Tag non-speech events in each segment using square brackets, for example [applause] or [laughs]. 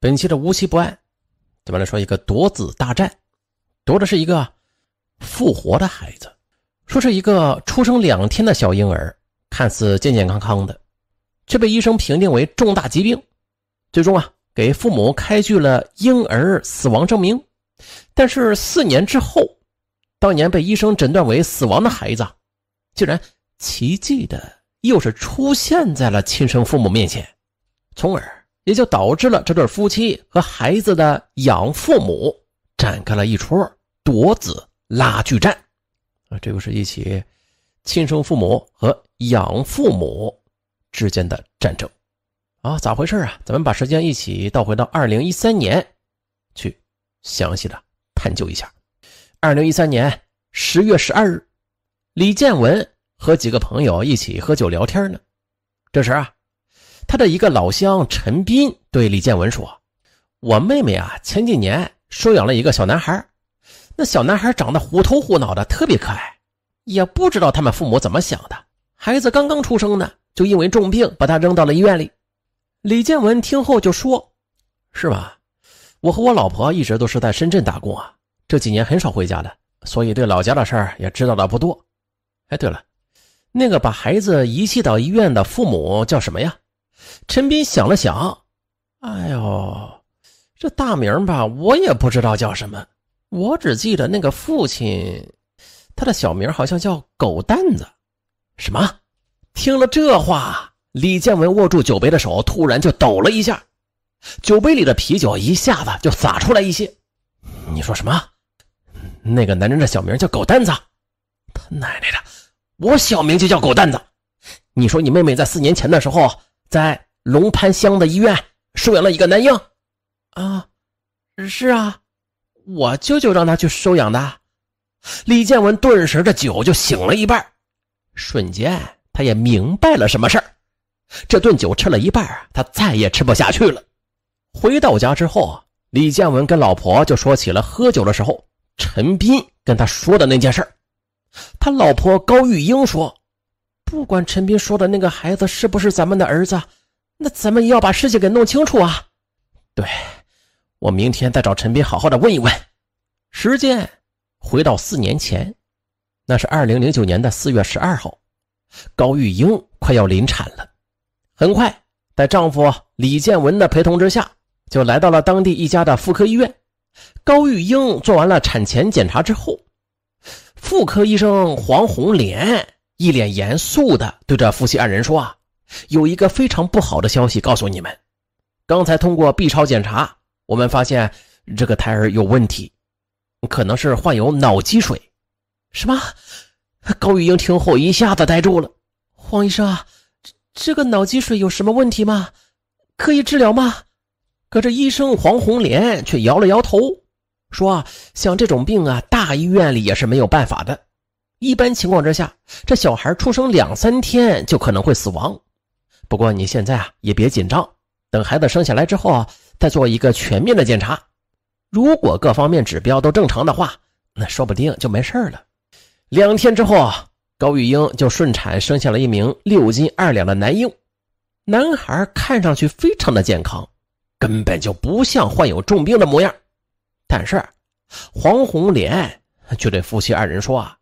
本期的无期不案，咱们来说一个夺子大战，夺的是一个复活的孩子，说是一个出生两天的小婴儿，看似健健康康的，却被医生评定为重大疾病，最终啊给父母开具了婴儿死亡证明。但是四年之后，当年被医生诊断为死亡的孩子，竟然奇迹的又是出现在了亲生父母面前，从而。也就导致了这对夫妻和孩子的养父母展开了一出夺子拉锯战，啊，这又是一起亲生父母和养父母之间的战争，啊，咋回事啊？咱们把时间一起倒回到二零一三年，去详细的探究一下。二零一三年十月十二日，李建文和几个朋友一起喝酒聊天呢，这时啊。他的一个老乡陈斌对李建文说：“我妹妹啊，前几年收养了一个小男孩，那小男孩长得虎头虎脑的，特别可爱。也不知道他们父母怎么想的，孩子刚刚出生呢，就因为重病把他扔到了医院里。”李建文听后就说：“是吗？我和我老婆一直都是在深圳打工啊，这几年很少回家的，所以对老家的事儿也知道的不多。哎，对了，那个把孩子遗弃到医院的父母叫什么呀？”陈斌想了想，哎呦，这大名吧，我也不知道叫什么，我只记得那个父亲，他的小名好像叫狗蛋子。什么？听了这话，李建文握住酒杯的手突然就抖了一下，酒杯里的啤酒一下子就洒出来一些。你说什么？那个男人的小名叫狗蛋子？他奶奶的，我小名就叫狗蛋子。你说你妹妹在四年前的时候。在龙蟠乡的医院收养了一个男婴，啊，是啊，我舅舅让他去收养的。李建文顿时这酒就醒了一半，瞬间他也明白了什么事儿。这顿酒吃了一半，他再也吃不下去了。回到家之后，李建文跟老婆就说起了喝酒的时候陈斌跟他说的那件事儿。他老婆高玉英说。不管陈斌说的那个孩子是不是咱们的儿子，那咱们也要把事情给弄清楚啊！对，我明天再找陈斌好好的问一问。时间回到四年前，那是二零零九年的四月十二号，高玉英快要临产了，很快在丈夫李建文的陪同之下，就来到了当地一家的妇科医院。高玉英做完了产前检查之后，妇科医生黄红莲。一脸严肃地对着夫妻二人说：“啊，有一个非常不好的消息告诉你们，刚才通过 B 超检查，我们发现这个胎儿有问题，可能是患有脑积水。”“什么？”高玉英听后一下子呆住了。“黄医生，这这个脑积水有什么问题吗？可以治疗吗？”可这医生黄红莲却摇了摇头，说：“像这种病啊，大医院里也是没有办法的。”一般情况之下，这小孩出生两三天就可能会死亡。不过你现在啊也别紧张，等孩子生下来之后再做一个全面的检查。如果各方面指标都正常的话，那说不定就没事了。两天之后，啊，高玉英就顺产生下了一名六斤二两的男婴，男孩看上去非常的健康，根本就不像患有重病的模样。但是黄红莲就对夫妻二人说啊。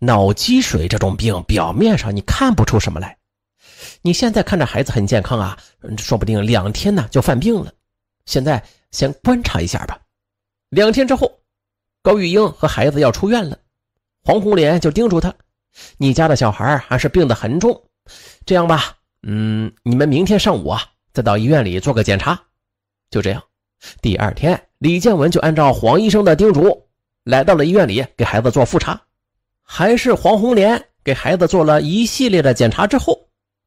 脑积水这种病，表面上你看不出什么来。你现在看着孩子很健康啊，说不定两天呢就犯病了。现在先观察一下吧。两天之后，高玉英和孩子要出院了，黄红莲就叮嘱他：“你家的小孩还是病得很重。这样吧，嗯，你们明天上午啊，再到医院里做个检查。”就这样，第二天，李建文就按照黄医生的叮嘱，来到了医院里给孩子做复查。还是黄红莲给孩子做了一系列的检查之后，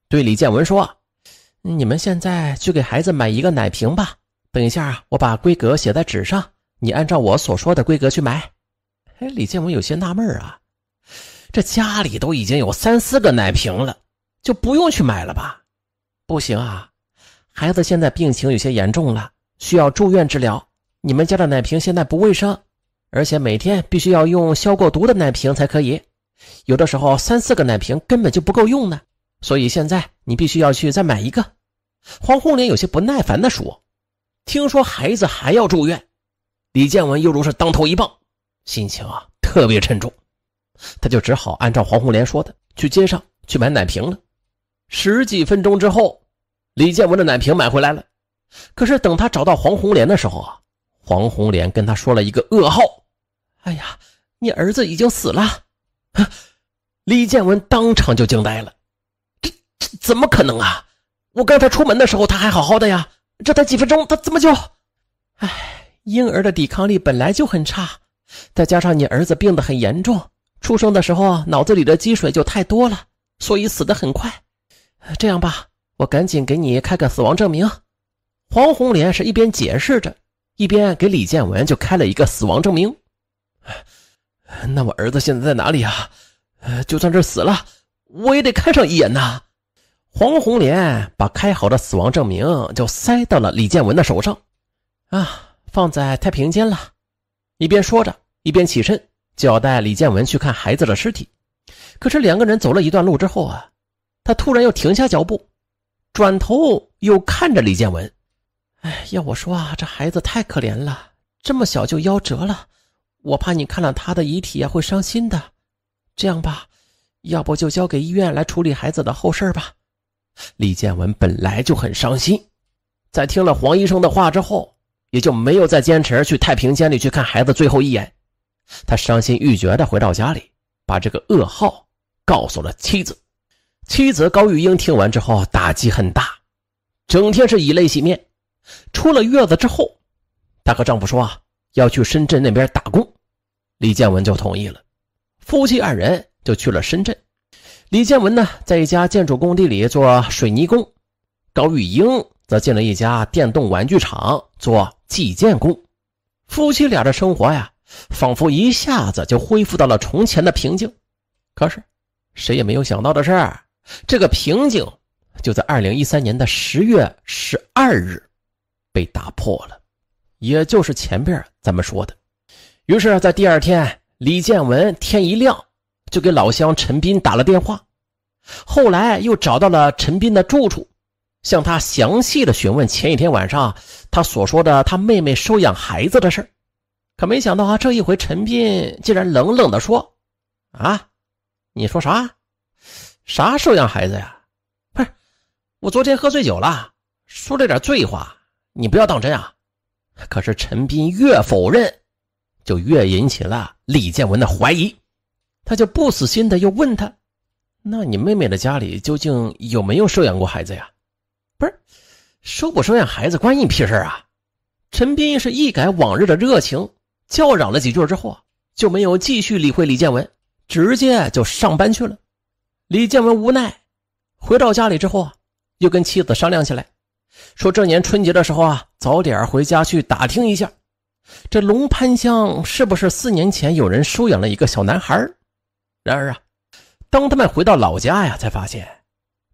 对李建文说：“你们现在去给孩子买一个奶瓶吧。等一下啊，我把规格写在纸上，你按照我所说的规格去买。”哎，李建文有些纳闷啊，这家里都已经有三四个奶瓶了，就不用去买了吧？不行啊，孩子现在病情有些严重了，需要住院治疗。你们家的奶瓶现在不卫生。而且每天必须要用消过毒的奶瓶才可以，有的时候三四个奶瓶根本就不够用呢，所以现在你必须要去再买一个。”黄红莲有些不耐烦地说。“听说孩子还要住院。”李建文又如是当头一棒，心情啊特别沉重，他就只好按照黄红莲说的去街上去买奶瓶了。十几分钟之后，李建文的奶瓶买回来了，可是等他找到黄红莲的时候啊，黄红莲跟他说了一个噩耗。哎呀，你儿子已经死了！李建文当场就惊呆了，这这怎么可能啊？我刚才出门的时候他还好好的呀，这才几分钟，他怎么就……哎，婴儿的抵抗力本来就很差，再加上你儿子病得很严重，出生的时候脑子里的积水就太多了，所以死的很快。这样吧，我赶紧给你开个死亡证明。黄红莲是一边解释着，一边给李建文就开了一个死亡证明。那我儿子现在在哪里啊？就算是死了，我也得看上一眼呐！黄红莲把开好的死亡证明就塞到了李建文的手上，啊，放在太平间了。一边说着，一边起身就要带李建文去看孩子的尸体。可是两个人走了一段路之后啊，他突然又停下脚步，转头又看着李建文。哎，要我说啊，这孩子太可怜了，这么小就夭折了。我怕你看了他的遗体呀会伤心的，这样吧，要不就交给医院来处理孩子的后事吧。李建文本来就很伤心，在听了黄医生的话之后，也就没有再坚持去太平间里去看孩子最后一眼。他伤心欲绝的回到家里，把这个噩耗告诉了妻子。妻子高玉英听完之后打击很大，整天是以泪洗面。出了月子之后，她和丈夫说啊要去深圳那边打工。李建文就同意了，夫妻二人就去了深圳。李建文呢，在一家建筑工地里做水泥工，高玉英则进了一家电动玩具厂做计件工。夫妻俩的生活呀，仿佛一下子就恢复到了从前的平静。可是，谁也没有想到的是，这个平静就在2013年的10月12日被打破了，也就是前边咱们说的。于是，在第二天，李建文天一亮就给老乡陈斌打了电话，后来又找到了陈斌的住处，向他详细的询问前一天晚上他所说的他妹妹收养孩子的事可没想到啊，这一回陈斌竟然冷冷的说：“啊，你说啥？啥收养孩子呀？不是，我昨天喝醉酒了，说了点醉话，你不要当真啊。”可是陈斌越否认。就越引起了李建文的怀疑，他就不死心的又问他：“那你妹妹的家里究竟有没有收养过孩子呀？”“不是，收不收养孩子关你屁事啊！”陈斌是一改往日的热情，叫嚷了几句之后啊，就没有继续理会李建文，直接就上班去了。李建文无奈回到家里之后啊，又跟妻子商量起来，说这年春节的时候啊，早点回家去打听一下。这龙蟠乡是不是四年前有人收养了一个小男孩？然而啊，当他们回到老家呀，才发现，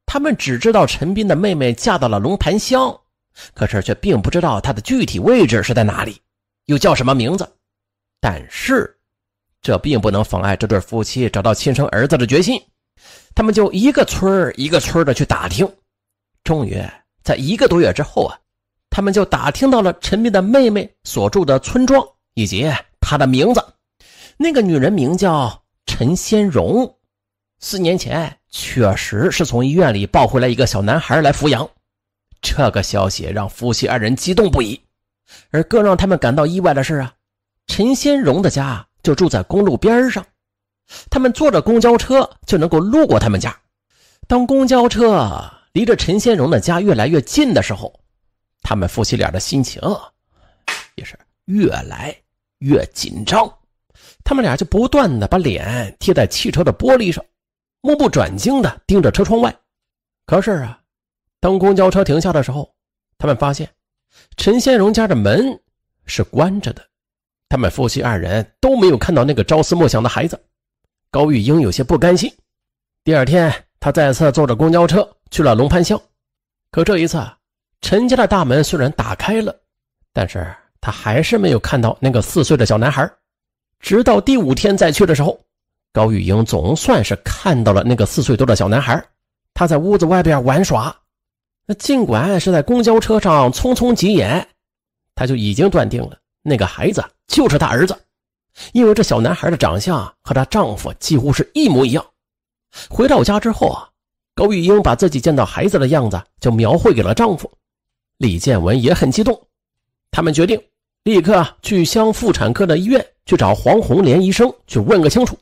他们只知道陈斌的妹妹嫁到了龙盘乡，可是却并不知道她的具体位置是在哪里，又叫什么名字。但是，这并不能妨碍这对夫妻找到亲生儿子的决心。他们就一个村一个村的去打听，终于在一个多月之后啊。他们就打听到了陈斌的妹妹所住的村庄以及她的名字。那个女人名叫陈先荣，四年前确实是从医院里抱回来一个小男孩来抚养。这个消息让夫妻二人激动不已。而更让他们感到意外的是啊，陈先荣的家就住在公路边上，他们坐着公交车就能够路过他们家。当公交车离着陈先荣的家越来越近的时候，他们夫妻俩的心情也是越来越紧张，他们俩就不断的把脸贴在汽车的玻璃上，目不转睛的盯着车窗外。可是啊，当公交车停下的时候，他们发现陈先荣家的门是关着的，他们夫妻二人都没有看到那个朝思暮想的孩子。高玉英有些不甘心，第二天，他再次坐着公交车去了龙蟠乡，可这一次。陈家的大门虽然打开了，但是他还是没有看到那个四岁的小男孩。直到第五天再去的时候，高玉英总算是看到了那个四岁多的小男孩。他在屋子外边玩耍。那尽管是在公交车上匆匆几眼，他就已经断定了那个孩子就是他儿子，因为这小男孩的长相和她丈夫几乎是一模一样。回到家之后啊，高玉英把自己见到孩子的样子就描绘给了丈夫。李建文也很激动，他们决定立刻去乡妇产科的医院去找黄红莲医生去问个清楚。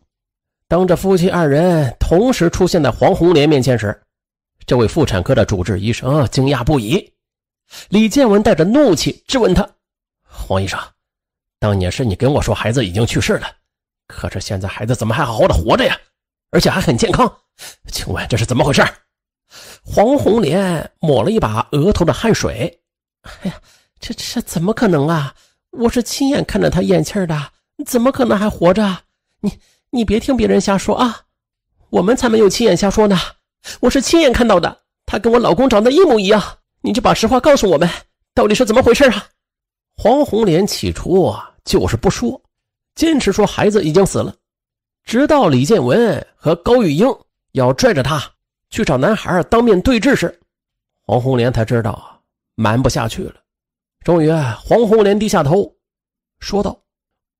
当这夫妻二人同时出现在黄红莲面前时，这位妇产科的主治医生惊讶不已。李建文带着怒气质问他：“黄医生，当年是你跟我说孩子已经去世了，可是现在孩子怎么还好好的活着呀？而且还很健康，请问这是怎么回事？”黄红莲抹了一把额头的汗水，哎呀，这这怎么可能啊？我是亲眼看着他咽气儿的，怎么可能还活着？你你别听别人瞎说啊！我们才没有亲眼瞎说呢，我是亲眼看到的，他跟我老公长得一模一样。你就把实话告诉我们，到底是怎么回事啊？黄红莲起初就是不说，坚持说孩子已经死了，直到李建文和高玉英要拽着他。去找男孩当面对质时，黄红莲才知道瞒不下去了。终于，黄红莲低下头，说道：“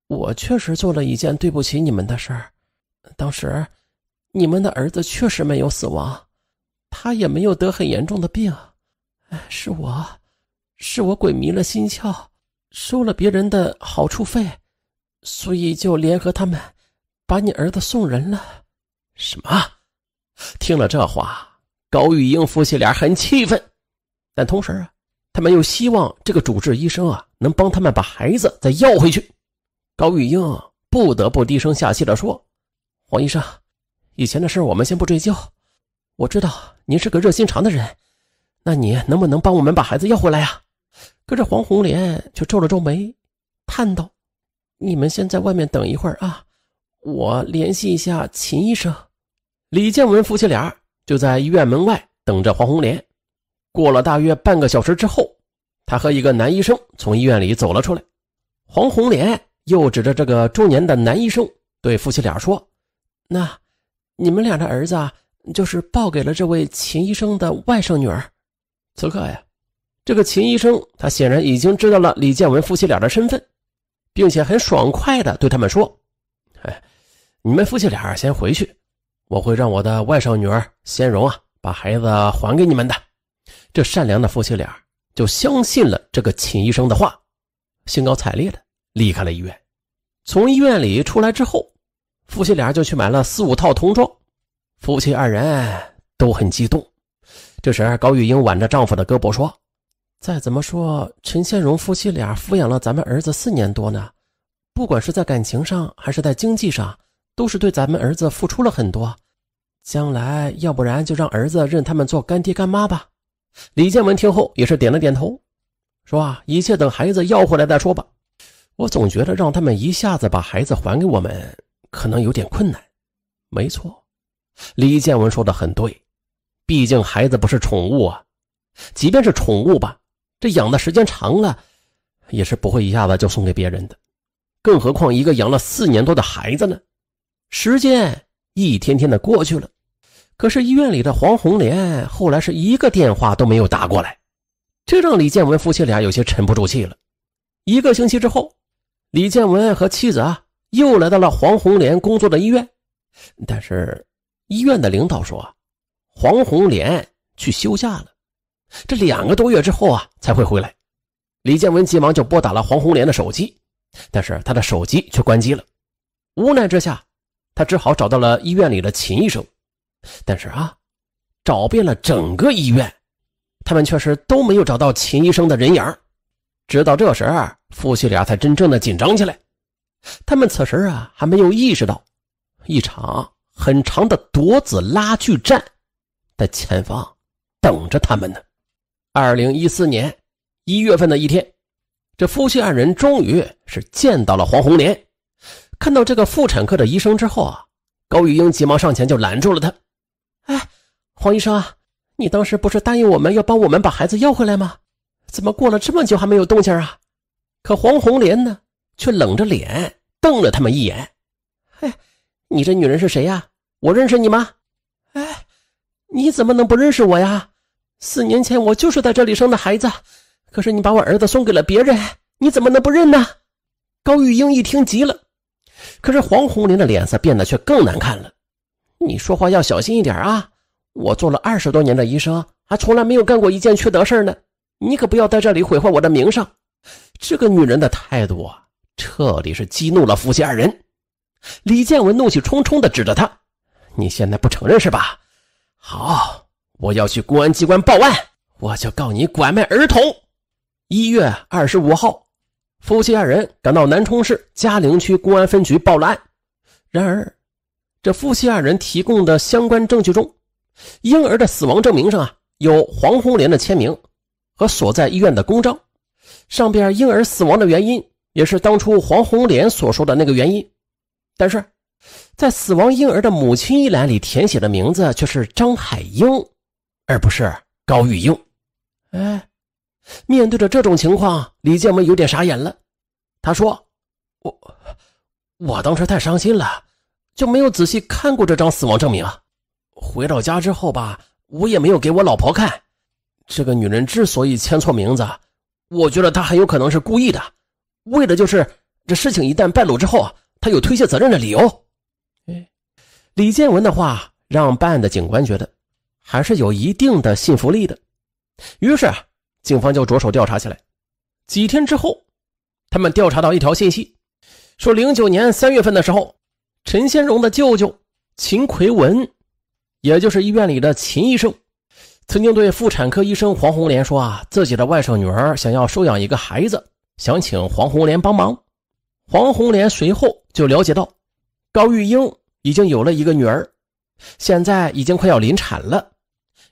我确实做了一件对不起你们的事儿。当时，你们的儿子确实没有死亡，他也没有得很严重的病。哎，是我，是我鬼迷了心窍，收了别人的好处费，所以就联合他们，把你儿子送人了。什么？”听了这话，高玉英夫妻俩很气愤，但同时啊，他们又希望这个主治医生啊能帮他们把孩子再要回去。高玉英不得不低声下气地说：“黄医生，以前的事我们先不追究，我知道您是个热心肠的人，那你能不能帮我们把孩子要回来啊？”可这黄红莲却皱了皱眉，叹道：“你们先在外面等一会儿啊，我联系一下秦医生。”李建文夫妻俩就在医院门外等着黄红莲。过了大约半个小时之后，他和一个男医生从医院里走了出来。黄红莲又指着这个中年的男医生对夫妻俩说：“那，你们俩的儿子就是报给了这位秦医生的外甥女儿。”此刻呀，这个秦医生他显然已经知道了李建文夫妻俩的身份，并且很爽快的对他们说：“哎，你们夫妻俩先回去。”我会让我的外甥女儿仙荣啊，把孩子还给你们的。这善良的夫妻俩就相信了这个秦医生的话，兴高采烈的离开了医院。从医院里出来之后，夫妻俩就去买了四五套童装。夫妻二人都很激动。这时，高玉英挽着丈夫的胳膊说：“再怎么说，陈先荣夫妻俩抚养了咱们儿子四年多呢，不管是在感情上还是在经济上，都是对咱们儿子付出了很多。”将来，要不然就让儿子认他们做干爹干妈吧。李建文听后也是点了点头，说：“啊，一切等孩子要回来再说吧。我总觉得让他们一下子把孩子还给我们，可能有点困难。”没错，李建文说的很对，毕竟孩子不是宠物啊。即便是宠物吧，这养的时间长了，也是不会一下子就送给别人的，更何况一个养了四年多的孩子呢？时间。一天天的过去了，可是医院里的黄红莲后来是一个电话都没有打过来，这让李建文夫妻俩有些沉不住气了。一个星期之后，李建文和妻子啊又来到了黄红莲工作的医院，但是医院的领导说，黄红莲去休假了，这两个多月之后啊才会回来。李建文急忙就拨打了黄红莲的手机，但是他的手机却关机了。无奈之下。他只好找到了医院里的秦医生，但是啊，找遍了整个医院，他们却是都没有找到秦医生的人影直到这时，夫妻俩才真正的紧张起来。他们此时啊，还没有意识到一场很长的夺子拉锯战在前方等着他们呢。二零一四年一月份的一天，这夫妻二人终于是见到了黄红莲。看到这个妇产科的医生之后，啊，高玉英急忙上前就拦住了他。哎，黄医生啊，你当时不是答应我们要帮我们把孩子要回来吗？怎么过了这么久还没有动静啊？可黄红莲呢，却冷着脸瞪了他们一眼。哎，你这女人是谁呀？我认识你吗？哎，你怎么能不认识我呀？四年前我就是在这里生的孩子，可是你把我儿子送给了别人，你怎么能不认呢？高玉英一听急了。可是黄红林的脸色变得却更难看了。你说话要小心一点啊！我做了二十多年的医生，还从来没有干过一件缺德事呢。你可不要在这里毁坏我的名声。这个女人的态度啊，彻底是激怒了夫妻二人。李建文怒气冲冲地指着他：“你现在不承认是吧？好，我要去公安机关报案，我就告你拐卖儿童。”一月二十五号。夫妻二人赶到南充市嘉陵区公安分局报了案，然而，这夫妻二人提供的相关证据中，婴儿的死亡证明上啊有黄红莲的签名和所在医院的公章，上边婴儿死亡的原因也是当初黄红莲所说的那个原因，但是，在死亡婴儿的母亲一栏里填写的名字却是张海英，而不是高玉英，哎。面对着这种情况，李建文有点傻眼了。他说：“我我当时太伤心了，就没有仔细看过这张死亡证明。回到家之后吧，我也没有给我老婆看。这个女人之所以签错名字，我觉得她很有可能是故意的，为的就是这事情一旦败露之后，她有推卸责任的理由。”哎，李建文的话让办案的警官觉得还是有一定的信服力的，于是。警方就着手调查起来。几天之后，他们调查到一条信息，说零九年三月份的时候，陈先荣的舅舅秦奎文，也就是医院里的秦医生，曾经对妇产科医生黄红莲说：“啊，自己的外甥女儿想要收养一个孩子，想请黄红莲帮忙。”黄红莲随后就了解到，高玉英已经有了一个女儿，现在已经快要临产了，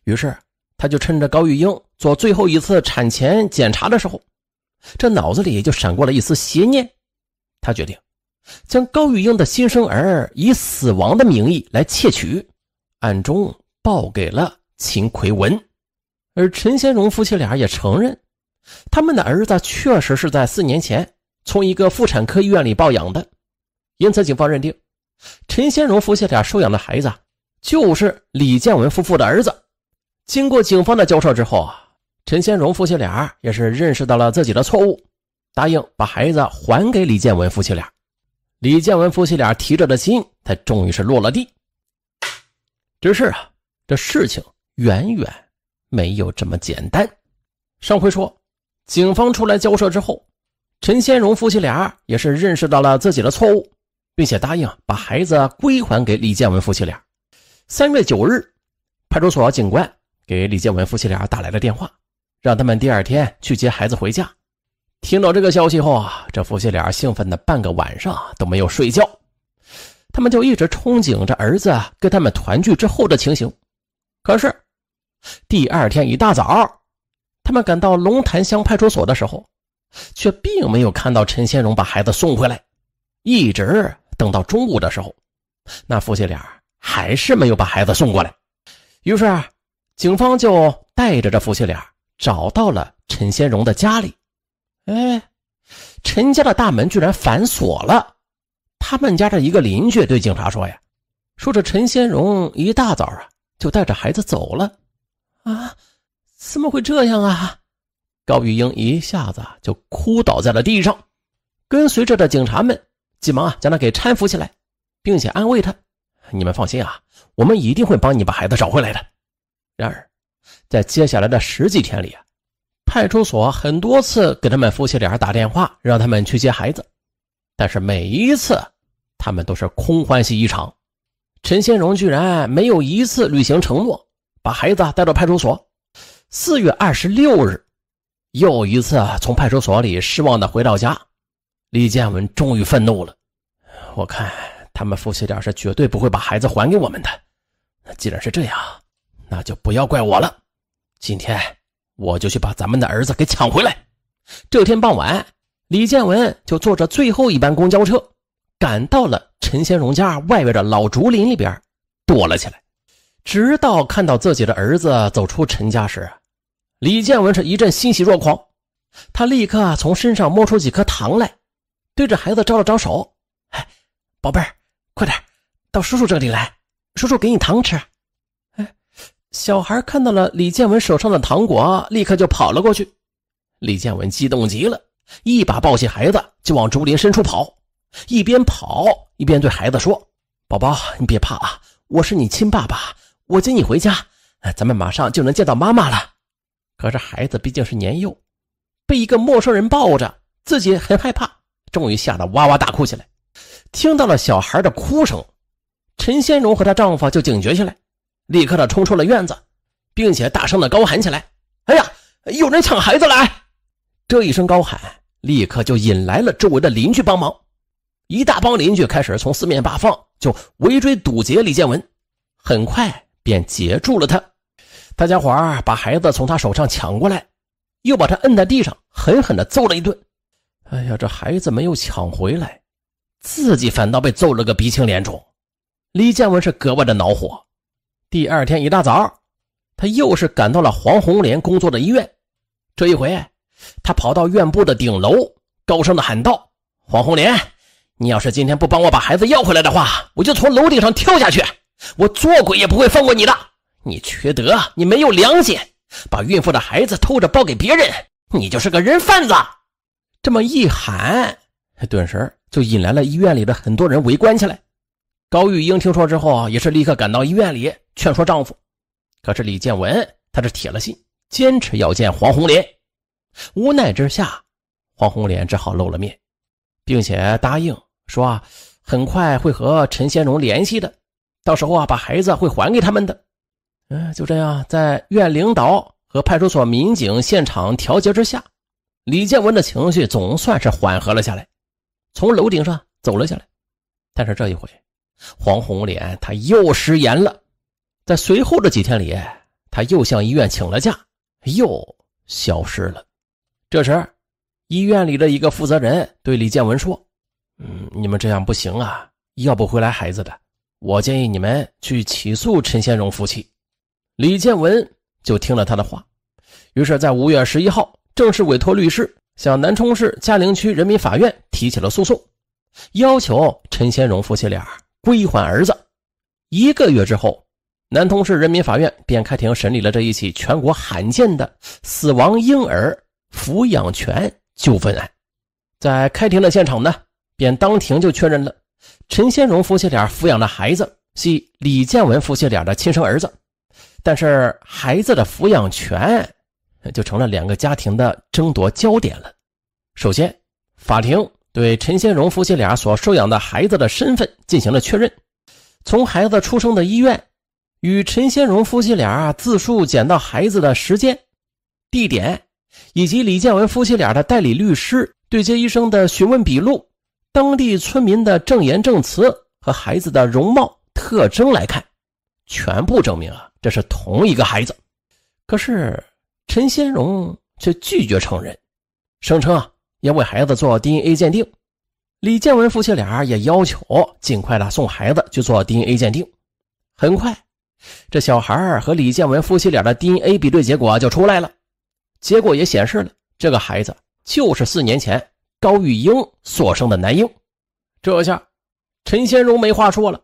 于是。他就趁着高玉英做最后一次产前检查的时候，这脑子里就闪过了一丝邪念。他决定将高玉英的新生儿以死亡的名义来窃取，暗中报给了秦奎文。而陈先荣夫妻俩也承认，他们的儿子确实是在四年前从一个妇产科医院里抱养的。因此，警方认定陈先荣夫妻俩收养的孩子就是李建文夫妇的儿子。经过警方的交涉之后啊，陈先荣夫妻俩也是认识到了自己的错误，答应把孩子还给李建文夫妻俩。李建文夫妻俩提着的心才终于是落了地。只是啊，这事情远远没有这么简单。上回说，警方出来交涉之后，陈先荣夫妻俩也是认识到了自己的错误，并且答应把孩子归还给李建文夫妻俩。三月九日，派出所警官。给李建文夫妻俩打来了电话，让他们第二天去接孩子回家。听到这个消息后啊，这夫妻俩兴奋的半个晚上都没有睡觉，他们就一直憧憬着儿子跟他们团聚之后的情形。可是第二天一大早，他们赶到龙潭乡派出所的时候，却并没有看到陈先荣把孩子送回来。一直等到中午的时候，那夫妻俩还是没有把孩子送过来。于是。警方就带着这夫妻俩找到了陈先荣的家里。哎，陈家的大门居然反锁了。他们家的一个邻居对警察说：“呀，说这陈先荣一大早啊就带着孩子走了。”啊，怎么会这样啊？高玉英一下子就哭倒在了地上。跟随着的警察们急忙啊将他给搀扶起来，并且安慰他：“你们放心啊，我们一定会帮你把孩子找回来的。”然而，在接下来的十几天里，派出所很多次给他们夫妻俩打电话，让他们去接孩子，但是每一次，他们都是空欢喜一场。陈先荣居然没有一次履行承诺，把孩子带到派出所。四月二十六日，又一次从派出所里失望的回到家，李建文终于愤怒了。我看他们夫妻俩是绝对不会把孩子还给我们的。既然是这样。那就不要怪我了，今天我就去把咱们的儿子给抢回来。这天傍晚，李建文就坐着最后一班公交车，赶到了陈先荣家外边的老竹林里边，躲了起来。直到看到自己的儿子走出陈家时，李建文是一阵欣喜若狂。他立刻从身上摸出几颗糖来，对着孩子招了招手：“哎，宝贝儿，快点到叔叔这里来，叔叔给你糖吃。”小孩看到了李建文手上的糖果，立刻就跑了过去。李建文激动极了，一把抱起孩子，就往竹林深处跑。一边跑一边对孩子说：“宝宝，你别怕啊，我是你亲爸爸，我接你回家，咱们马上就能见到妈妈了。”可是孩子毕竟是年幼，被一个陌生人抱着，自己很害怕，终于吓得哇哇大哭起来。听到了小孩的哭声，陈先荣和她丈夫就警觉起来。立刻的冲出了院子，并且大声的高喊起来：“哎呀，有人抢孩子来！”这一声高喊立刻就引来了周围的邻居帮忙，一大帮邻居开始从四面八方就围追堵截李建文，很快便截住了他。大家伙把孩子从他手上抢过来，又把他摁在地上狠狠的揍了一顿。哎呀，这孩子没有抢回来，自己反倒被揍了个鼻青脸肿。李建文是格外的恼火。第二天一大早，他又是赶到了黄红莲工作的医院。这一回，他跑到院部的顶楼，高声的喊道：“黄红莲，你要是今天不帮我把孩子要回来的话，我就从楼顶上跳下去！我做鬼也不会放过你的！你缺德，你没有良心，把孕妇的孩子偷着抱给别人，你就是个人贩子！”这么一喊，顿时就引来了医院里的很多人围观起来。高玉英听说之后，也是立刻赶到医院里劝说丈夫。可是李建文他是铁了心，坚持要见黄红莲。无奈之下，黄红莲只好露了面，并且答应说啊，很快会和陈先荣联系的，到时候啊把孩子会还给他们的。嗯，就这样，在院领导和派出所民警现场调节之下，李建文的情绪总算是缓和了下来，从楼顶上走了下来。但是这一回。黄红脸他又失言了，在随后的几天里，他又向医院请了假，又消失了。这时，医院里的一个负责人对李建文说：“嗯，你们这样不行啊，要不回来孩子的。我建议你们去起诉陈先荣夫妻。”李建文就听了他的话，于是，在五月十一号正式委托律师向南充市嘉陵区人民法院提起了诉讼，要求陈先荣夫妻俩。归还儿子。一个月之后，南通市人民法院便开庭审理了这一起全国罕见的死亡婴儿抚养权纠纷案。在开庭的现场呢，便当庭就确认了陈先荣夫妻俩抚养的孩子系李建文夫妻俩的亲生儿子，但是孩子的抚养权就成了两个家庭的争夺焦点了。首先，法庭。对陈先荣夫妻俩所收养的孩子的身份进行了确认。从孩子出生的医院，与陈先荣夫妻俩自述捡到孩子的时间、地点，以及李建文夫妻俩的代理律师对接医生的询问笔录、当地村民的证言证词和孩子的容貌特征来看，全部证明啊，这是同一个孩子。可是陈先荣却拒绝承认，声称啊。要为孩子做 DNA 鉴定，李建文夫妻俩也要求尽快的送孩子去做 DNA 鉴定。很快，这小孩和李建文夫妻俩的 DNA 比对结果就出来了，结果也显示了这个孩子就是四年前高玉英所生的男婴。这下，陈先荣没话说了，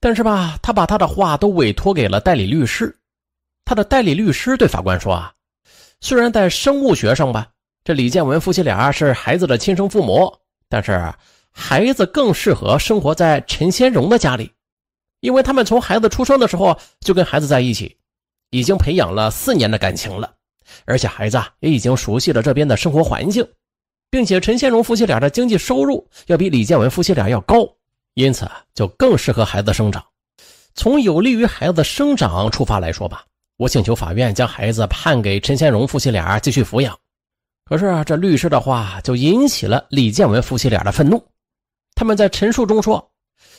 但是吧，他把他的话都委托给了代理律师。他的代理律师对法官说啊，虽然在生物学上吧。这李建文夫妻俩是孩子的亲生父母，但是孩子更适合生活在陈先荣的家里，因为他们从孩子出生的时候就跟孩子在一起，已经培养了四年的感情了，而且孩子也已经熟悉了这边的生活环境，并且陈先荣夫妻俩的经济收入要比李建文夫妻俩要高，因此就更适合孩子生长。从有利于孩子生长出发来说吧，我请求法院将孩子判给陈先荣夫妻俩继续抚养。可是啊，这律师的话就引起了李建文夫妻俩的愤怒。他们在陈述中说：“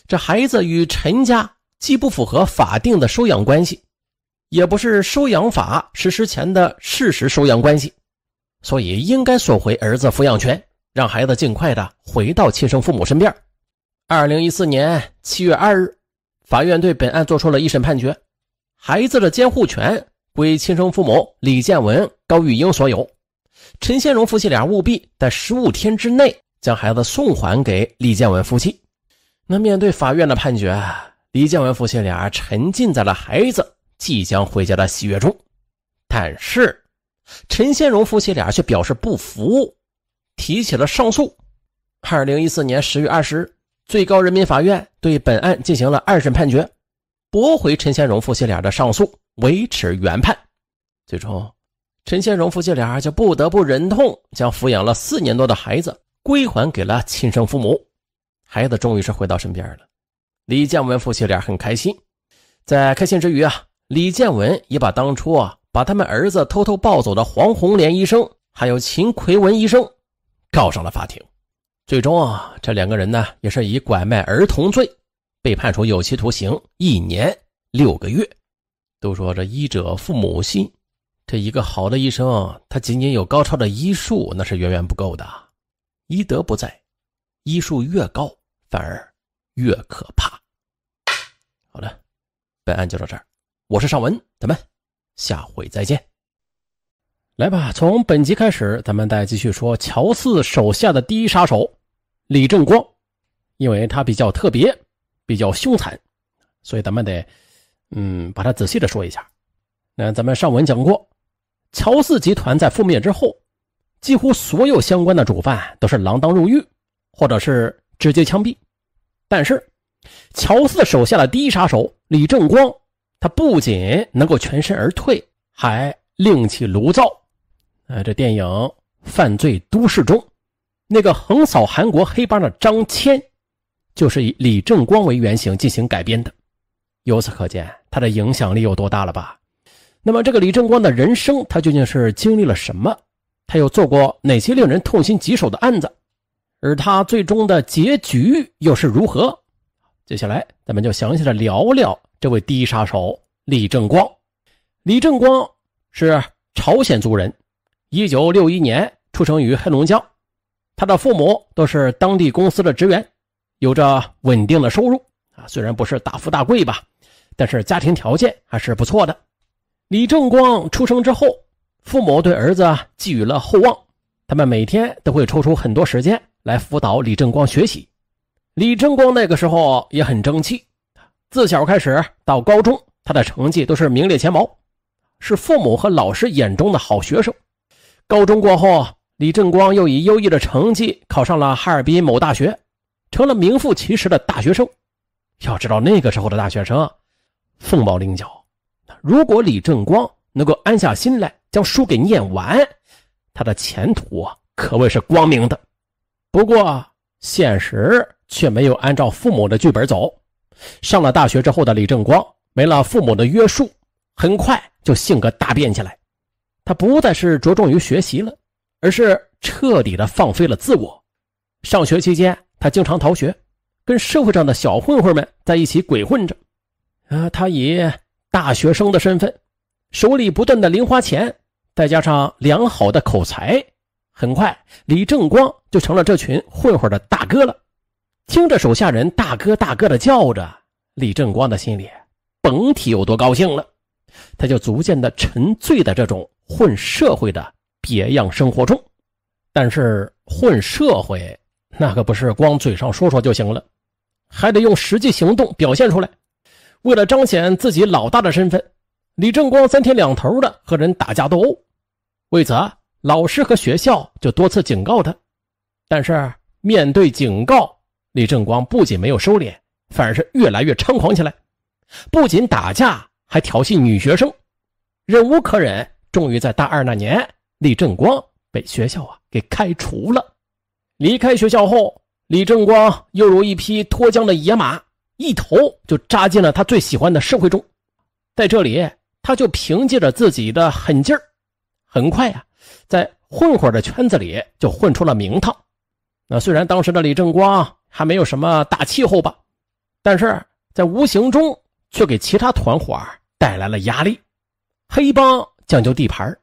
这孩子与陈家既不符合法定的收养关系，也不是收养法实施前的事实收养关系，所以应该收回儿子抚养权，让孩子尽快的回到亲生父母身边。”二零一四年七月二日，法院对本案作出了一审判决，孩子的监护权归亲生父母李建文、高玉英所有。陈先荣夫妻俩务必在十五天之内将孩子送还给李建文夫妻。那面对法院的判决，李建文夫妻俩沉浸在了孩子即将回家的喜悦中。但是，陈先荣夫妻俩却表示不服，提起了上诉。二零一四年十月二十日，最高人民法院对本案进行了二审判决，驳回陈先荣夫妻俩的上诉，维持原判。最终。陈先荣夫妻俩就不得不忍痛将抚养了四年多的孩子归还给了亲生父母，孩子终于是回到身边了。李建文夫妻俩很开心，在开心之余啊，李建文也把当初啊把他们儿子偷偷抱走的黄红莲医生还有秦奎文医生告上了法庭。最终啊，这两个人呢也是以拐卖儿童罪被判处有期徒刑一年六个月。都说这医者父母心。这一个好的医生，他仅仅有高超的医术，那是远远不够的。医德不在，医术越高，反而越可怕。好了，本案就到这儿。我是尚文，咱们下回再见。来吧，从本集开始，咱们再继续说乔四手下的第一杀手李正光，因为他比较特别，比较凶残，所以咱们得嗯，把他仔细的说一下。那咱们上文讲过。乔四集团在覆灭之后，几乎所有相关的主犯都是锒铛入狱，或者是直接枪毙。但是，乔四手下的第一杀手李正光，他不仅能够全身而退，还另起炉灶。呃，这电影《犯罪都市》中那个横扫韩国黑帮的张谦，就是以李正光为原型进行改编的。由此可见，他的影响力有多大了吧？那么，这个李正光的人生，他究竟是经历了什么？他又做过哪些令人痛心疾首的案子？而他最终的结局又是如何？接下来，咱们就详细的聊聊这位第一杀手李正光。李正光是朝鲜族人，一九六一年出生于黑龙江。他的父母都是当地公司的职员，有着稳定的收入啊，虽然不是大富大贵吧，但是家庭条件还是不错的。李正光出生之后，父母对儿子寄予了厚望，他们每天都会抽出很多时间来辅导李正光学习。李正光那个时候也很争气，自小开始到高中，他的成绩都是名列前茅，是父母和老师眼中的好学生。高中过后，李正光又以优异的成绩考上了哈尔滨某大学，成了名副其实的大学生。要知道那个时候的大学生凤毛麟角。如果李正光能够安下心来将书给念完，他的前途可谓是光明的。不过，现实却没有按照父母的剧本走。上了大学之后的李正光没了父母的约束，很快就性格大变起来。他不再是着重于学习了，而是彻底的放飞了自我。上学期间，他经常逃学，跟社会上的小混混们在一起鬼混着。啊，他也。大学生的身份，手里不断的零花钱，再加上良好的口才，很快李正光就成了这群混混的大哥了。听着手下人大哥大哥的叫着，李正光的心里甭提有多高兴了。他就逐渐的沉醉在这种混社会的别样生活中。但是混社会那可不是光嘴上说说就行了，还得用实际行动表现出来。为了彰显自己老大的身份，李正光三天两头的和人打架斗殴。为此，老师和学校就多次警告他。但是，面对警告，李正光不仅没有收敛，反而是越来越猖狂起来。不仅打架，还调戏女学生。忍无可忍，终于在大二那年，李正光被学校啊给开除了。离开学校后，李正光又如一匹脱缰的野马。一头就扎进了他最喜欢的社会中，在这里，他就凭借着自己的狠劲儿，很快啊，在混混的圈子里就混出了名堂。那虽然当时的李正光还没有什么大气候吧，但是在无形中却给其他团伙带来了压力。黑帮讲究地盘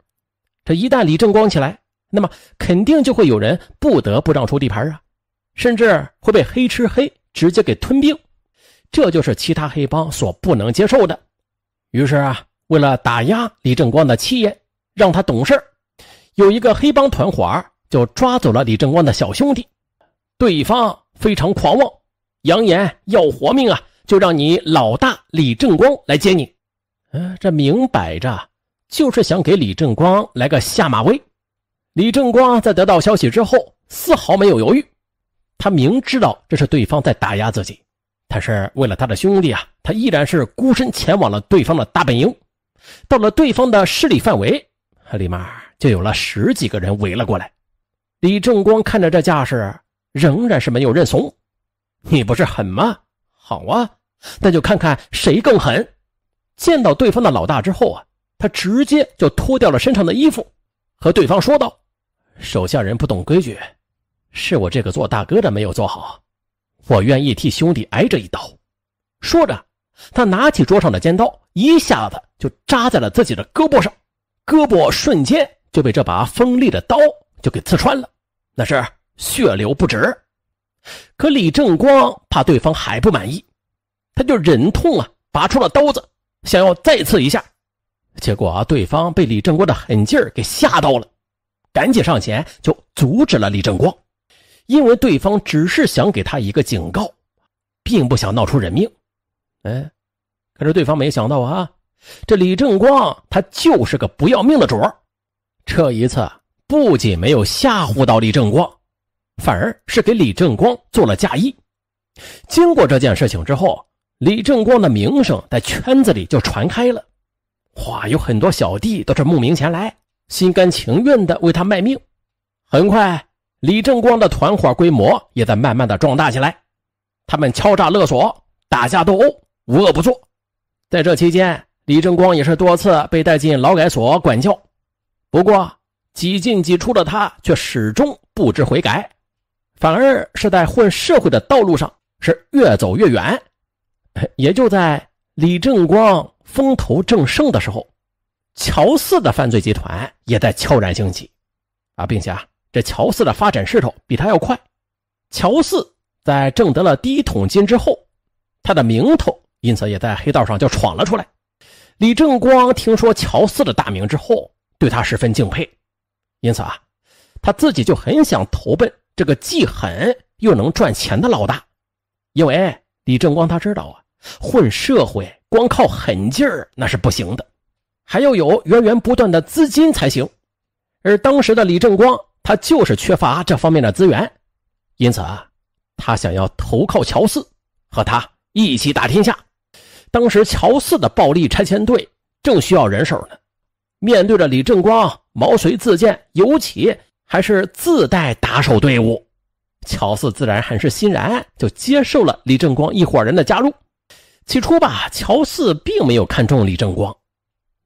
这一旦李正光起来，那么肯定就会有人不得不让出地盘啊，甚至会被黑吃黑，直接给吞并。这就是其他黑帮所不能接受的。于是啊，为了打压李正光的气焰，让他懂事有一个黑帮团伙就抓走了李正光的小兄弟。对方非常狂妄，扬言要活命啊，就让你老大李正光来接你。嗯，这明摆着就是想给李正光来个下马威。李正光在得到消息之后，丝毫没有犹豫，他明知道这是对方在打压自己。他是为了他的兄弟啊，他依然是孤身前往了对方的大本营。到了对方的势力范围，立马就有了十几个人围了过来。李正光看着这架势，仍然是没有认怂。你不是狠吗？好啊，那就看看谁更狠。见到对方的老大之后啊，他直接就脱掉了身上的衣服，和对方说道：“手下人不懂规矩，是我这个做大哥的没有做好。”我愿意替兄弟挨这一刀，说着，他拿起桌上的尖刀，一下子就扎在了自己的胳膊上，胳膊瞬间就被这把锋利的刀就给刺穿了，那是血流不止。可李正光怕对方还不满意，他就忍痛啊，拔出了刀子，想要再刺一下，结果啊，对方被李正光的狠劲儿给吓到了，赶紧上前就阻止了李正光。因为对方只是想给他一个警告，并不想闹出人命。哎，可是对方没想到啊，这李正光他就是个不要命的主儿。这一次不仅没有吓唬到李正光，反而是给李正光做了嫁衣。经过这件事情之后，李正光的名声在圈子里就传开了。哇，有很多小弟都是慕名前来，心甘情愿的为他卖命。很快。李正光的团伙规模也在慢慢的壮大起来，他们敲诈勒索、打架斗殴，无恶不作。在这期间，李正光也是多次被带进劳改所管教，不过几进几出的他却始终不知悔改，反而是在混社会的道路上是越走越远。[laughs] 也就在李正光风头正盛的时候，乔四的犯罪集团也在悄然兴起，啊，并且啊。这乔四的发展势头比他要快。乔四在挣得了第一桶金之后，他的名头因此也在黑道上就闯了出来。李正光听说乔四的大名之后，对他十分敬佩，因此啊，他自己就很想投奔这个既狠又能赚钱的老大。因为李正光他知道啊，混社会光靠狠劲儿那是不行的，还要有源源不断的资金才行。而当时的李正光。他就是缺乏这方面的资源，因此啊，他想要投靠乔四，和他一起打天下。当时乔四的暴力拆迁队正需要人手呢。面对着李正光毛遂自荐，尤其还是自带打手队伍，乔四自然很是欣然，就接受了李正光一伙人的加入。起初吧，乔四并没有看中李正光，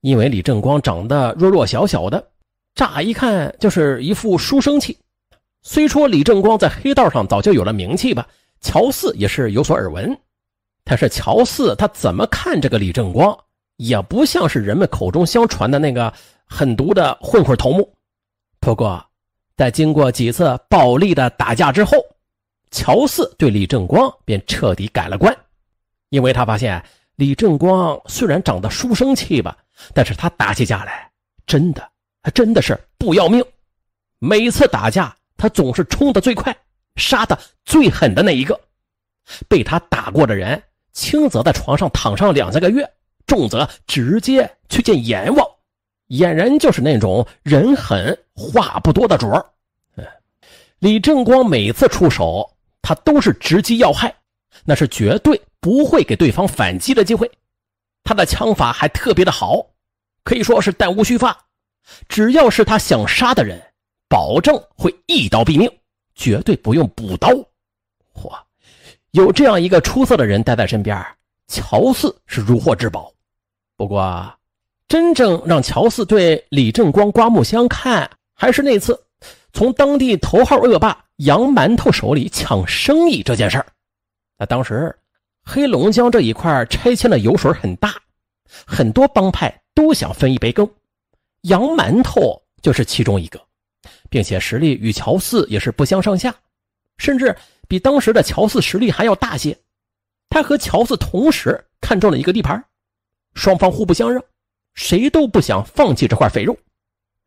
因为李正光长得弱弱小小的。乍一看就是一副书生气。虽说李正光在黑道上早就有了名气吧，乔四也是有所耳闻。但是乔四他怎么看这个李正光，也不像是人们口中相传的那个狠毒的混混头目。不过，在经过几次暴力的打架之后，乔四对李正光便彻底改了观，因为他发现李正光虽然长得书生气吧，但是他打起架来真的。他真的是不要命，每次打架他总是冲的最快，杀的最狠的那一个。被他打过的人，轻则在床上躺上两三个月，重则直接去见阎王，俨然就是那种人狠话不多的主儿。李正光每次出手，他都是直击要害，那是绝对不会给对方反击的机会。他的枪法还特别的好，可以说是弹无虚发。只要是他想杀的人，保证会一刀毙命，绝对不用补刀。嚯，有这样一个出色的人待在身边，乔四是如获至宝。不过，真正让乔四对李正光刮目相看，还是那次从当地头号恶霸杨馒头手里抢生意这件事儿。那当时，黑龙江这一块拆迁的油水很大，很多帮派都想分一杯羹。杨馒头就是其中一个，并且实力与乔四也是不相上下，甚至比当时的乔四实力还要大些。他和乔四同时看中了一个地盘，双方互不相让，谁都不想放弃这块肥肉。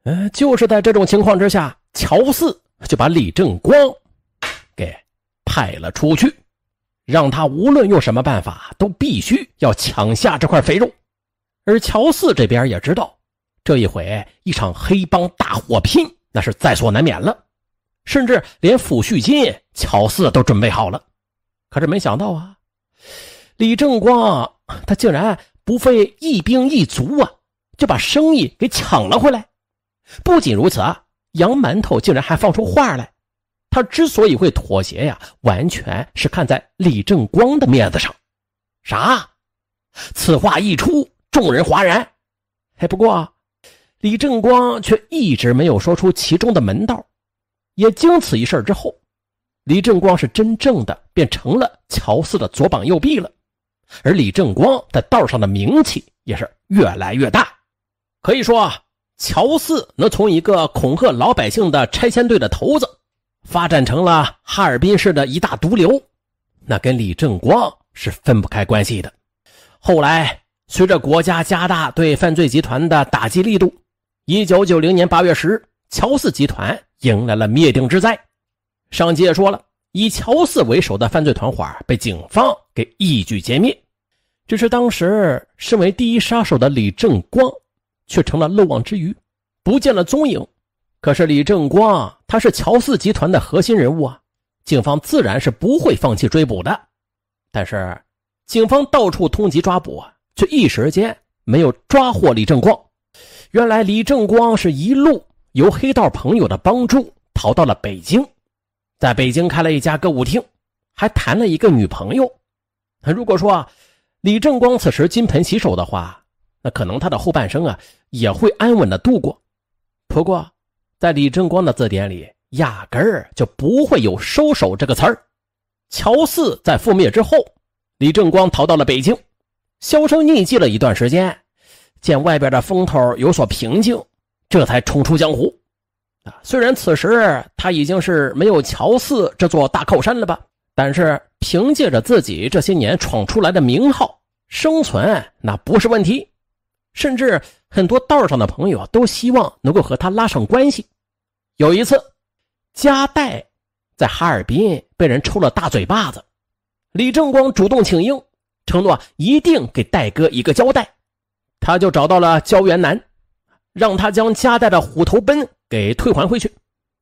嗯，就是在这种情况之下，乔四就把李正光给派了出去，让他无论用什么办法都必须要抢下这块肥肉。而乔四这边也知道。这一回，一场黑帮大火拼，那是在所难免了，甚至连抚恤金巧四都准备好了，可是没想到啊，李正光他竟然不费一兵一卒啊，就把生意给抢了回来。不仅如此啊，杨馒头竟然还放出话来，他之所以会妥协呀，完全是看在李正光的面子上。啥？此话一出，众人哗然。哎，不过。李正光却一直没有说出其中的门道也经此一事之后，李正光是真正的变成了乔四的左膀右臂了。而李正光在道上的名气也是越来越大。可以说啊，乔四能从一个恐吓老百姓的拆迁队的头子，发展成了哈尔滨市的一大毒瘤，那跟李正光是分不开关系的。后来，随着国家加大对犯罪集团的打击力度，一九九零年八月十日，乔四集团迎来了灭顶之灾。上集也说了，以乔四为首的犯罪团伙被警方给一举歼灭。只是当时身为第一杀手的李正光却成了漏网之鱼，不见了踪影。可是李正光他是乔四集团的核心人物啊，警方自然是不会放弃追捕的。但是警方到处通缉抓捕，却一时间没有抓获李正光。原来李正光是一路由黑道朋友的帮助逃到了北京，在北京开了一家歌舞厅，还谈了一个女朋友。如果说啊，李正光此时金盆洗手的话，那可能他的后半生啊也会安稳的度过。不过，在李正光的字典里压根儿就不会有收手这个词儿。乔四在覆灭之后，李正光逃到了北京，销声匿迹了一段时间。见外边的风头有所平静，这才重出江湖。啊，虽然此时他已经是没有乔四这座大靠山了吧，但是凭借着自己这些年闯出来的名号，生存那不是问题。甚至很多道上的朋友都希望能够和他拉上关系。有一次，加代在哈尔滨被人抽了大嘴巴子，李正光主动请缨，承诺一定给代哥一个交代。他就找到了焦元南，让他将夹带的虎头奔给退还回去，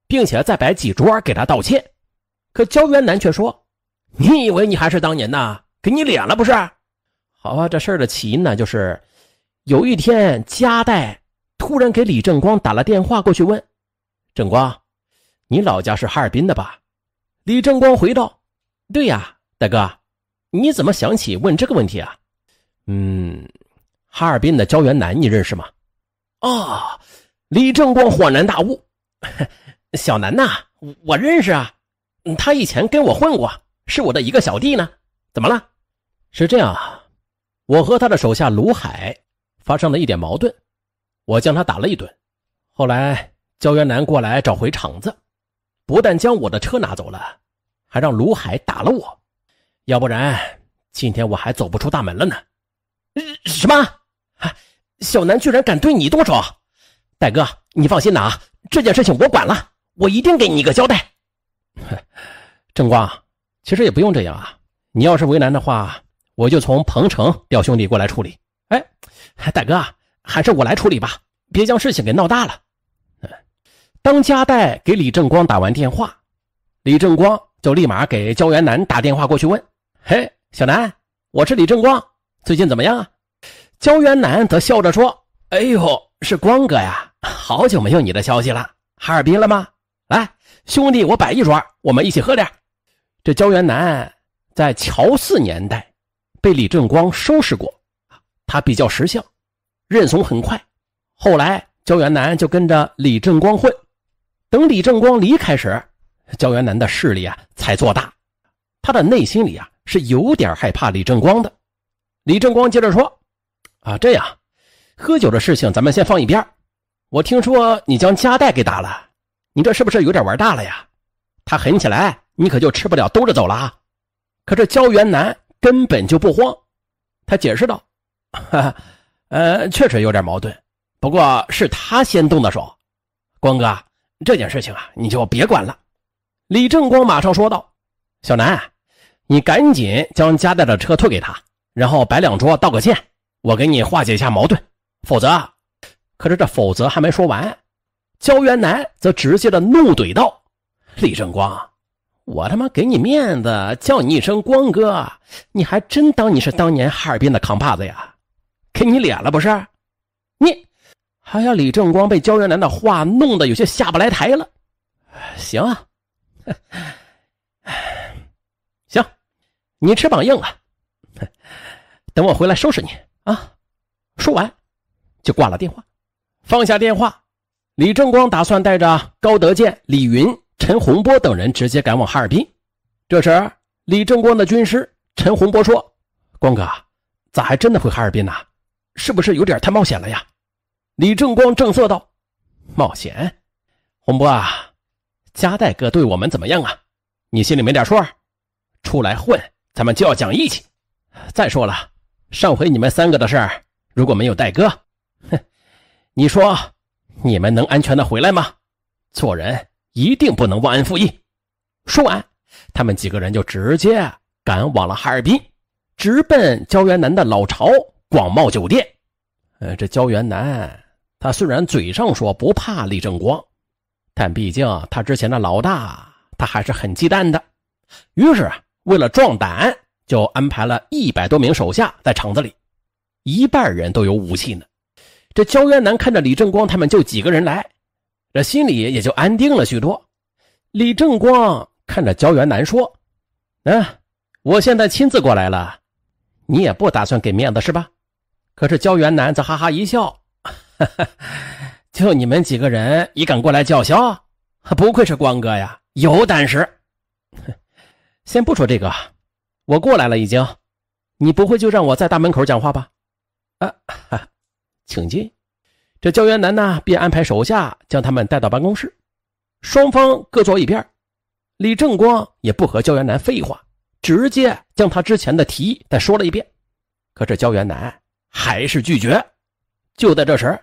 并且再摆几桌给他道歉。可焦元南却说：“你以为你还是当年呐？给你脸了不是？好啊，这事儿的起因呢，就是有一天夹带突然给李正光打了电话过去问：‘正光，你老家是哈尔滨的吧？’李正光回道：‘对呀，大哥，你怎么想起问这个问题啊？’嗯。”哈尔滨的焦元南，你认识吗？哦，李正光恍然大悟：“ [laughs] 小南呐，我认识啊，他以前跟我混过，是我的一个小弟呢。怎么了？是这样啊，我和他的手下卢海发生了一点矛盾，我将他打了一顿。后来焦元南过来找回场子，不但将我的车拿走了，还让卢海打了我，要不然今天我还走不出大门了呢。什么？”小南居然敢对你动手，大哥，你放心呐，这件事情我管了，我一定给你一个交代。正 [laughs] 光，其实也不用这样啊，你要是为难的话，我就从彭城调兄弟过来处理。哎，大哥，还是我来处理吧，别将事情给闹大了。[laughs] 当加代给李正光打完电话，李正光就立马给焦元南打电话过去问：“嘿，小南，我是李正光，最近怎么样啊？”焦元南则笑着说：“哎呦，是光哥呀！好久没有你的消息了，哈尔滨了吗？来，兄弟，我摆一桌，我们一起喝点这焦元南在乔四年代被李正光收拾过，他比较识相，认怂很快。后来焦元南就跟着李正光混，等李正光离开时，焦元南的势力啊才做大。他的内心里啊是有点害怕李正光的。李正光接着说。啊，这样，喝酒的事情咱们先放一边我听说你将家带给打了，你这是不是有点玩大了呀？他狠起来，你可就吃不了兜着走了啊！可这焦元南根本就不慌，他解释道：“哈哈，呃，确实有点矛盾，不过是他先动的手。”光哥，这件事情啊，你就别管了。李正光马上说道：“小南，你赶紧将家带的车退给他，然后摆两桌道个歉。”我给你化解一下矛盾，否则，可是这否则还没说完，焦元南则直接的怒怼道：“李正光，我他妈给你面子，叫你一声光哥，你还真当你是当年哈尔滨的扛把子呀？给你脸了不是？你，哎呀，李正光被焦元南的话弄得有些下不来台了。行啊，[laughs] 行，你翅膀硬了，等我回来收拾你。”啊！说完，就挂了电话。放下电话，李正光打算带着高德健、李云、陈洪波等人直接赶往哈尔滨。这时，李正光的军师陈洪波说：“光哥，咋还真的回哈尔滨呢？是不是有点太冒险了呀？”李正光正色道：“冒险，洪波啊，加代哥对我们怎么样啊？你心里没点数？出来混，咱们就要讲义气。再说了。”上回你们三个的事儿，如果没有戴哥，哼，你说你们能安全的回来吗？做人一定不能忘恩负义。说完，他们几个人就直接赶往了哈尔滨，直奔焦元南的老巢广茂酒店。呃，这焦元南他虽然嘴上说不怕李正光，但毕竟他之前的老大，他还是很忌惮的。于是，为了壮胆。就安排了一百多名手下在厂子里，一半人都有武器呢。这焦元南看着李正光他们就几个人来，这心里也就安定了许多。李正光看着焦元南说：“嗯，我现在亲自过来了，你也不打算给面子是吧？”可是焦元南则哈哈一笑：“哈哈，就你们几个人也敢过来叫嚣？不愧是光哥呀，有胆识。先不说这个。”我过来了，已经，你不会就让我在大门口讲话吧？啊哈，请进。这焦元南呢，便安排手下将他们带到办公室，双方各坐一边。李正光也不和焦元南废话，直接将他之前的提议再说了一遍。可这焦元南还是拒绝。就在这时，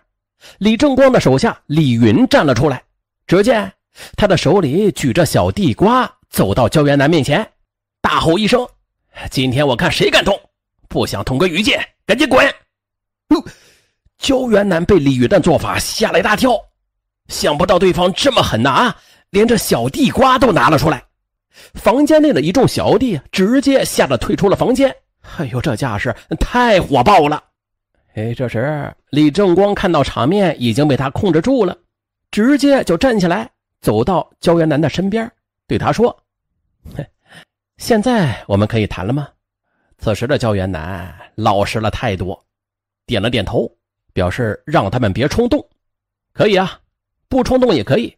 李正光的手下李云站了出来，只见他的手里举着小地瓜，走到焦元南面前，大吼一声。今天我看谁敢动，不想捅个鱼箭，赶紧滚！焦元南被李雨的做法吓了一大跳，想不到对方这么狠呐，连这小地瓜都拿了出来。房间内的一众小弟直接吓得退出了房间。哎呦，这架势太火爆了！哎，这时李正光看到场面已经被他控制住了，直接就站起来，走到焦元南的身边，对他说：“哼。”现在我们可以谈了吗？此时的焦元南老实了太多，点了点头，表示让他们别冲动。可以啊，不冲动也可以。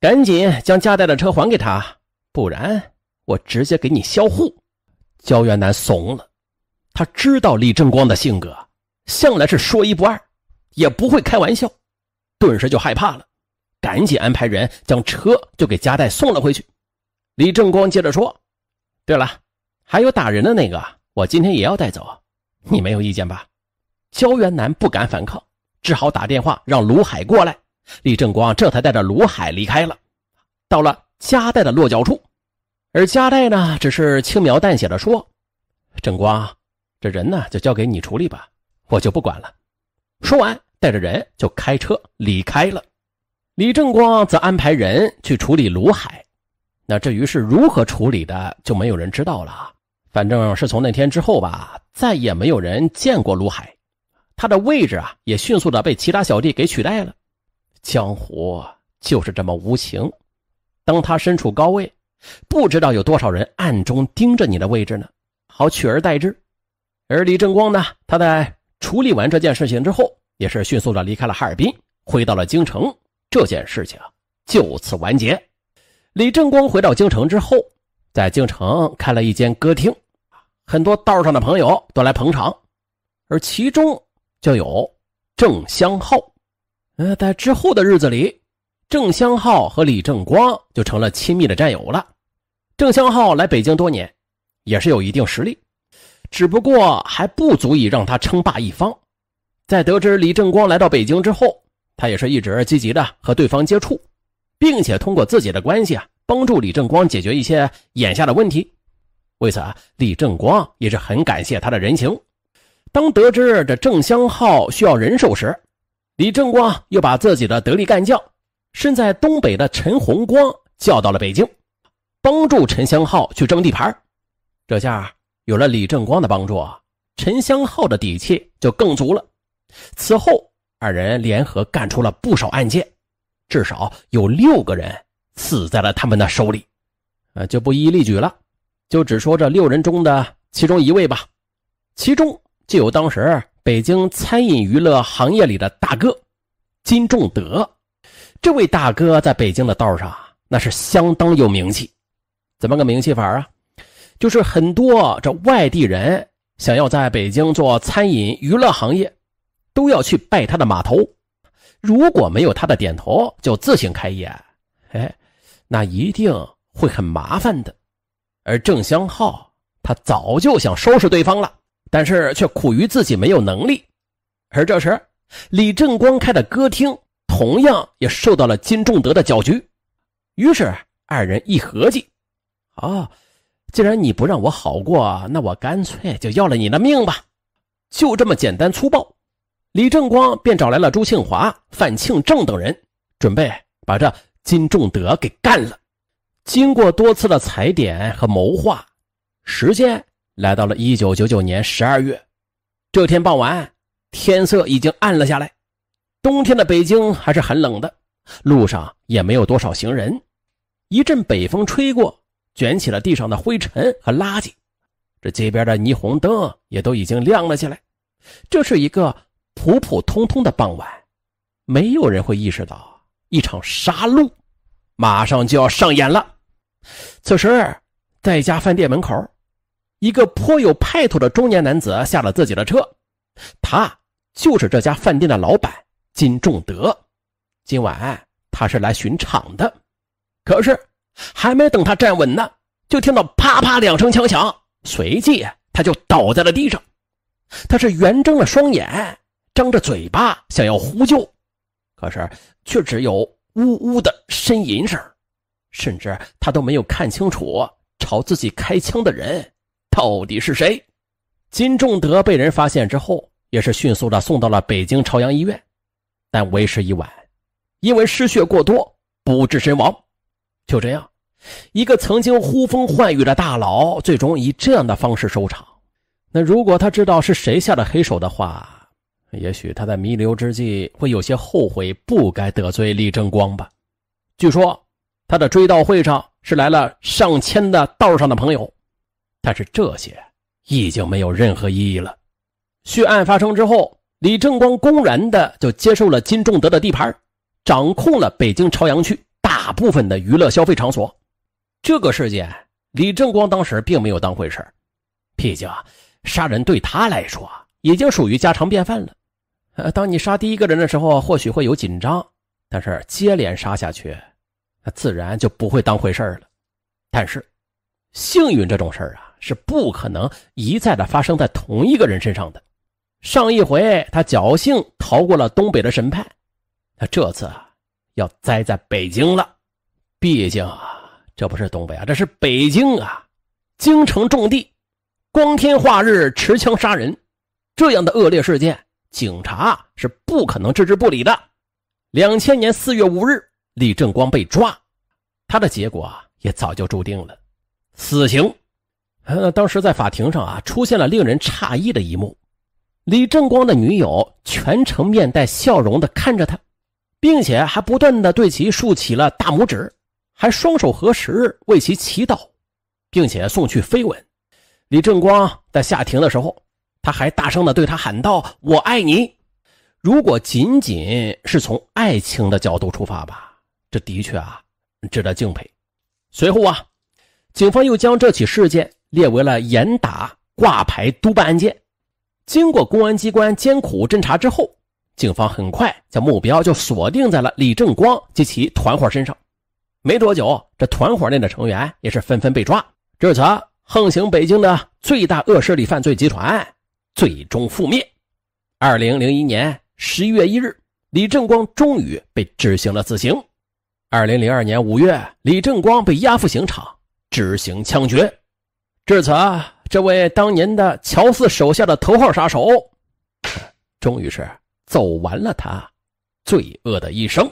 赶紧将加代的车还给他，不然我直接给你销户。焦元南怂了，他知道李正光的性格，向来是说一不二，也不会开玩笑，顿时就害怕了，赶紧安排人将车就给加代送了回去。李正光接着说。对了，还有打人的那个，我今天也要带走，你没有意见吧？焦元南不敢反抗，只好打电话让卢海过来。李正光这才带着卢海离开了，到了夹带的落脚处。而夹带呢，只是轻描淡写的说：“正光，这人呢就交给你处理吧，我就不管了。”说完，带着人就开车离开了。李正光则安排人去处理卢海。那至于是如何处理的，就没有人知道了。反正是从那天之后吧，再也没有人见过卢海，他的位置啊，也迅速的被其他小弟给取代了。江湖就是这么无情。当他身处高位，不知道有多少人暗中盯着你的位置呢，好取而代之。而李正光呢，他在处理完这件事情之后，也是迅速的离开了哈尔滨，回到了京城。这件事情就此完结。李正光回到京城之后，在京城开了一间歌厅，很多道上的朋友都来捧场，而其中就有郑香浩。呃，在之后的日子里，郑香浩和李正光就成了亲密的战友了。郑香浩来北京多年，也是有一定实力，只不过还不足以让他称霸一方。在得知李正光来到北京之后，他也是一直积极的和对方接触。并且通过自己的关系啊，帮助李正光解决一些眼下的问题。为此啊，李正光也是很感谢他的人情。当得知这郑香浩需要人手时，李正光又把自己的得力干将，身在东北的陈洪光叫到了北京，帮助陈香浩去争地盘。这下有了李正光的帮助，陈香浩的底气就更足了。此后，二人联合干出了不少案件。至少有六个人死在了他们的手里，呃，就不一一例举了，就只说这六人中的其中一位吧。其中就有当时北京餐饮娱乐行业里的大哥金仲德。这位大哥在北京的道上那是相当有名气，怎么个名气法啊？就是很多这外地人想要在北京做餐饮娱乐行业，都要去拜他的码头。如果没有他的点头，就自行开业，哎，那一定会很麻烦的。而郑湘浩他早就想收拾对方了，但是却苦于自己没有能力。而这时，李正光开的歌厅同样也受到了金仲德的搅局，于是二人一合计，啊，既然你不让我好过，那我干脆就要了你的命吧，就这么简单粗暴。李正光便找来了朱庆华、范庆正等人，准备把这金仲德给干了。经过多次的踩点和谋划，时间来到了一九九九年十二月。这天傍晚，天色已经暗了下来。冬天的北京还是很冷的，路上也没有多少行人。一阵北风吹过，卷起了地上的灰尘和垃圾。这街边的霓虹灯也都已经亮了起来。这是一个。普普通通的傍晚，没有人会意识到一场杀戮马上就要上演了。此时，在一家饭店门口，一个颇有派头的中年男子下了自己的车。他就是这家饭店的老板金仲德。今晚他是来巡场的，可是还没等他站稳呢，就听到啪啪两声枪响，随即他就倒在了地上。他是圆睁了双眼。张着嘴巴想要呼救，可是却只有呜呜的呻吟声，甚至他都没有看清楚朝自己开枪的人到底是谁。金仲德被人发现之后，也是迅速的送到了北京朝阳医院，但为时已晚，因为失血过多不治身亡。就这样，一个曾经呼风唤雨的大佬，最终以这样的方式收场。那如果他知道是谁下的黑手的话，也许他在弥留之际会有些后悔，不该得罪李正光吧。据说他的追悼会上是来了上千的道上的朋友，但是这些已经没有任何意义了。血案发生之后，李正光公然的就接受了金仲德的地盘，掌控了北京朝阳区大部分的娱乐消费场所。这个事件，李正光当时并没有当回事毕竟杀人对他来说。已经属于家常便饭了。呃，当你杀第一个人的时候，或许会有紧张，但是接连杀下去，那自然就不会当回事了。但是，幸运这种事啊，是不可能一再的发生在同一个人身上的。上一回他侥幸逃过了东北的审判，他这次啊，要栽在北京了。毕竟，啊，这不是东北啊，这是北京啊，京城重地，光天化日持枪杀人。这样的恶劣事件，警察是不可能置之不理的。两千年四月五日，李正光被抓，他的结果也早就注定了，死刑。呃，当时在法庭上啊，出现了令人诧异的一幕：李正光的女友全程面带笑容的看着他，并且还不断的对其竖起了大拇指，还双手合十为其祈祷，并且送去飞吻。李正光在下庭的时候。他还大声的对他喊道：“我爱你！”如果仅仅是从爱情的角度出发吧，这的确啊值得敬佩。随后啊，警方又将这起事件列为了严打挂牌督办案件。经过公安机关艰苦侦查之后，警方很快将目标就锁定在了李正光及其团伙身上。没多久，这团伙内的成员也是纷纷被抓。至此，横行北京的最大恶势力犯罪集团。最终覆灭。二零零一年十一月一日，李正光终于被执行了死刑。二零零二年五月，李正光被押赴刑场执行枪决。至此，这位当年的乔四手下的头号杀手，终于是走完了他罪恶的一生。